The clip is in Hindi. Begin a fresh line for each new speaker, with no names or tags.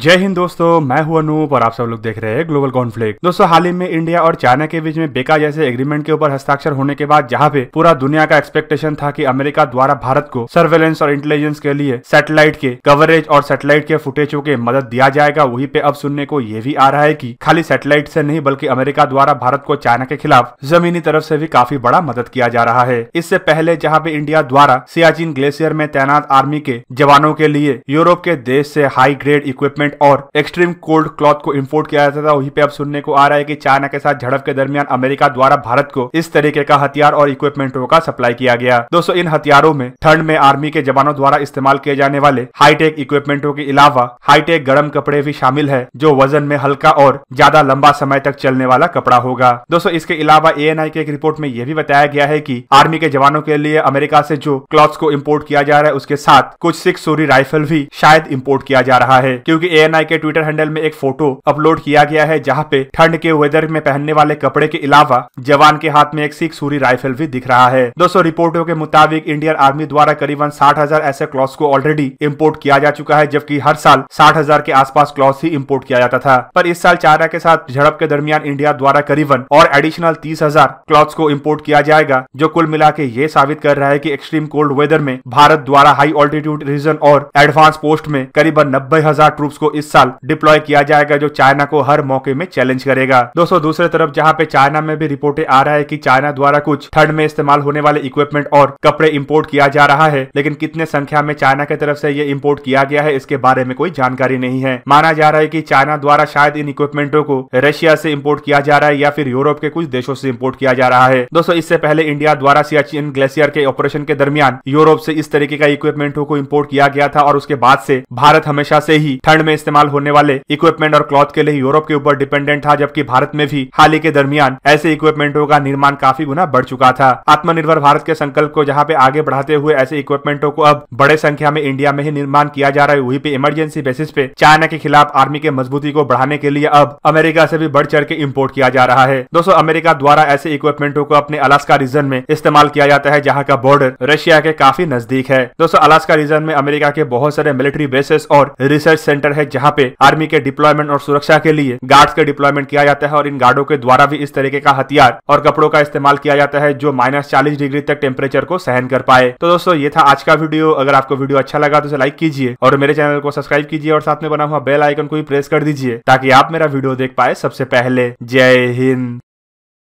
जय हिंद दोस्तों मैं हूं अनूप और आप सब लोग देख रहे हैं ग्लोबल कॉन्फ्लिक्ट दोस्तों हाल ही में इंडिया और चाइना के बीच में बेका जैसे एग्रीमेंट के ऊपर हस्ताक्षर होने के बाद जहां पे पूरा दुनिया का एक्सपेक्टेशन था कि अमेरिका द्वारा भारत को सर्वेलेंस और इंटेलिजेंस के लिए सैटेलाइट के कवरेज और सैटेलाइट के फुटेजों के मदद दिया जाएगा वही पे अब सुनने को ये भी आ रहा है की खाली सेटेलाइट से नहीं बल्कि अमेरिका द्वारा भारत को चाइना के खिलाफ जमीनी तरफ से भी काफी बड़ा मदद किया जा रहा है इससे पहले जहाँ पे इंडिया द्वारा सियाचिन ग्लेशियर में तैनात आर्मी के जवानों के लिए यूरोप के देश से हाई ग्रेड इक्विपमेंट इक्विपमेंट और एक्सट्रीम कोल्ड क्लॉथ को इम्पोर्ट किया जाता था वहीं पे अब सुनने को आ रहा है की चाइना के साथ झड़प के दरमियान अमेरिका द्वारा भारत को इस तरीके का हथियार और इक्विपमेंटों का सप्लाई किया गया दोस्तों इन हथियारों में ठंड में आर्मी के जवानों द्वारा इस्तेमाल किए जाने वाले हाईटेक इक्विपमेंटों के अलावा हाईटेक गर्म कपड़े भी शामिल है जो वजन में हल्का और ज्यादा लंबा समय तक चलने वाला कपड़ा होगा दोस्तों इसके अलावा ए के एक रिपोर्ट में यह भी बताया गया है की आर्मी के जवानों के लिए अमेरिका ऐसी जो क्लॉथ को इम्पोर्ट किया जा रहा है उसके साथ कुछ सिक्स सोरी राइफल भी शायद इम्पोर्ट किया जा रहा है क्योंकि ए के ट्विटर हैंडल में एक फोटो अपलोड किया गया है जहाँ पे ठंड के वेदर में पहनने वाले कपड़े के अलावा जवान के हाथ में एक सिख सूरी राइफल भी दिख रहा है दोस्तों रिपोर्टों के मुताबिक इंडियन आर्मी द्वारा करीबन साठ हजार ऐसे क्लॉथ को ऑलरेडी इम्पोर्ट किया जा चुका है जबकि हर साल साठ हजार के आसपास क्लॉथ ही इम्पोर्ट किया जाता था पर इस साल चाइना के साथ झड़प के दरमियान इंडिया द्वारा करीबन और एडिशनल तीस हजार क्लॉथ को इम्पोर्ट किया जाएगा जो कुल मिला के ये साबित कर रहा है की एक्सट्रीम कोल्ड वेदर में भारत द्वारा हाई ऑल्टीट्यूड रीजन और एडवांस पोस्ट में करीबन नब्बे हजार ट्रूप को इस साल डिप्लॉय किया जाएगा जो चाइना को हर मौके में चैलेंज करेगा दोस्तों दूसरे तरफ जहाँ पे चाइना में भी रिपोर्टें आ रहा है की चाइना द्वारा कुछ ठंड में इस्तेमाल होने वाले इक्विपमेंट और कपड़े इम्पोर्ट किया जा रहा है लेकिन कितने संख्या में चाइना की तरफ ऐसी ये इम्पोर्ट किया गया है इसके बारे में कोई जानकारी नहीं है माना जा रहा है की चाइना द्वारा शायद इन इक्विपमेंटों को रशिया ऐसी इम्पोर्ट किया जा रहा है या फिर यूरोप के कुछ देशों से इम्पोर्ट किया जा रहा है दोस्तों इससे पहले इंडिया द्वारा सियाचिन ग्लेशियर के ऑपरेशन के दरमियान यूरोप से इस तरीके का इक्विपमेंटों को इम्पोर्ट किया गया था और उसके बाद से भारत हमेशा से ही ठंड में में इस्तेमाल होने वाले इक्विपमेंट और क्लॉथ के लिए यूरोप के ऊपर डिपेंडेंट था जबकि भारत में भी हाल ही के दरमियान ऐसे इक्विपमेंटों का निर्माण काफी गुना बढ़ चुका था आत्मनिर्भर भारत के संकल्प को जहाँ पे आगे बढ़ाते हुए ऐसे इक्विपमेंटों को अब बड़े संख्या में इंडिया में ही निर्माण किया जा रहा है वही पे इमरजेंसी बेसिस पे चाइना के खिलाफ आर्मी के मजबूती को बढ़ाने के लिए अब अमेरिका से भी बढ़ चढ़ के इम्पोर्ट किया जा रहा है दोस्तों अमेरिका द्वारा ऐसे इक्विपमेंटों को अपने अलास्का रीजन में इस्तेमाल किया जाता है जहाँ का बॉर्डर रशिया के काफी नजदीक है दोस्तों अलास्का रीजन में अमेरिका के बहुत सारे मिलिट्री बेसिस और रिसर्च सेंटर सेक्टर है जहाँ पे आर्मी के डिप्लॉयमेंट और सुरक्षा के लिए गार्ड्स के डिप्लॉयमेंट किया जाता है और इन गार्डो के द्वारा भी इस तरीके का हथियार और कपड़ों का इस्तेमाल किया जाता है जो माइनस चालीस डिग्री तक टेम्परेचर को सहन कर पाए तो दोस्तों ये था आज का वीडियो अगर आपको वीडियो अच्छा लगा तो इसे लाइक कीजिए और मेरे चैनल को सब्सक्राइब कीजिए और साथ में बना हुआ बेल आइकन को भी प्रेस कर दीजिए ताकि आप मेरा वीडियो देख पाए सबसे पहले जय हिंद